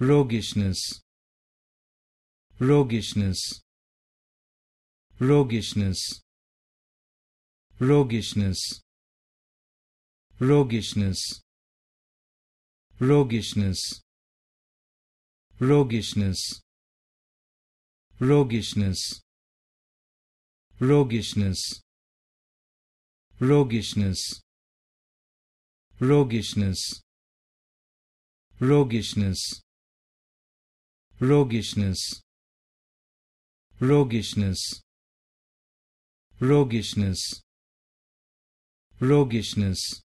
roguishness roguishness roguishness roguishness roguishness roguishness roguishness roguishness roguishness roguishness roguishness roguishness roguishness roguishness roguishness roguishness